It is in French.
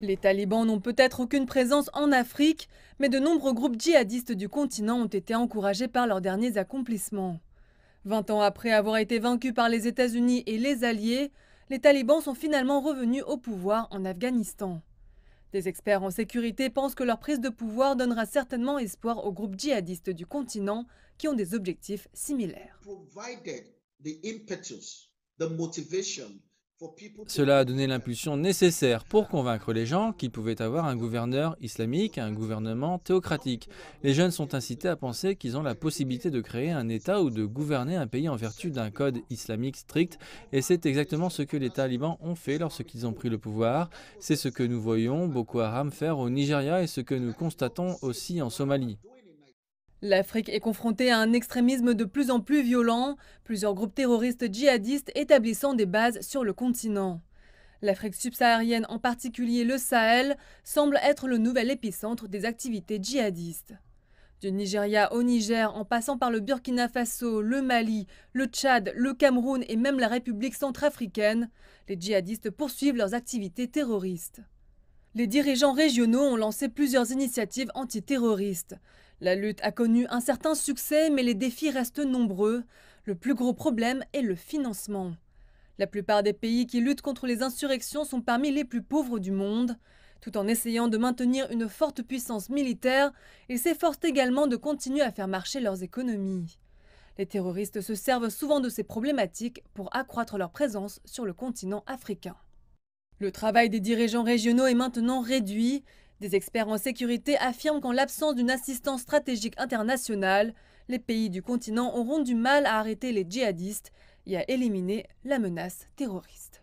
Les talibans n'ont peut-être aucune présence en Afrique, mais de nombreux groupes djihadistes du continent ont été encouragés par leurs derniers accomplissements. 20 ans après avoir été vaincus par les États-Unis et les Alliés, les talibans sont finalement revenus au pouvoir en Afghanistan. Des experts en sécurité pensent que leur prise de pouvoir donnera certainement espoir aux groupes djihadistes du continent qui ont des objectifs similaires. Cela a donné l'impulsion nécessaire pour convaincre les gens qu'ils pouvaient avoir un gouverneur islamique, un gouvernement théocratique. Les jeunes sont incités à penser qu'ils ont la possibilité de créer un État ou de gouverner un pays en vertu d'un code islamique strict, et c'est exactement ce que les talibans ont fait lorsqu'ils ont pris le pouvoir. C'est ce que nous voyons Boko Haram faire au Nigeria et ce que nous constatons aussi en Somalie. L'Afrique est confrontée à un extrémisme de plus en plus violent, plusieurs groupes terroristes djihadistes établissant des bases sur le continent. L'Afrique subsaharienne, en particulier le Sahel, semble être le nouvel épicentre des activités djihadistes. Du Nigeria au Niger, en passant par le Burkina Faso, le Mali, le Tchad, le Cameroun et même la République centrafricaine, les djihadistes poursuivent leurs activités terroristes. Les dirigeants régionaux ont lancé plusieurs initiatives antiterroristes. La lutte a connu un certain succès, mais les défis restent nombreux. Le plus gros problème est le financement. La plupart des pays qui luttent contre les insurrections sont parmi les plus pauvres du monde. Tout en essayant de maintenir une forte puissance militaire, ils s'efforcent également de continuer à faire marcher leurs économies. Les terroristes se servent souvent de ces problématiques pour accroître leur présence sur le continent africain. Le travail des dirigeants régionaux est maintenant réduit des experts en sécurité affirment qu'en l'absence d'une assistance stratégique internationale, les pays du continent auront du mal à arrêter les djihadistes et à éliminer la menace terroriste.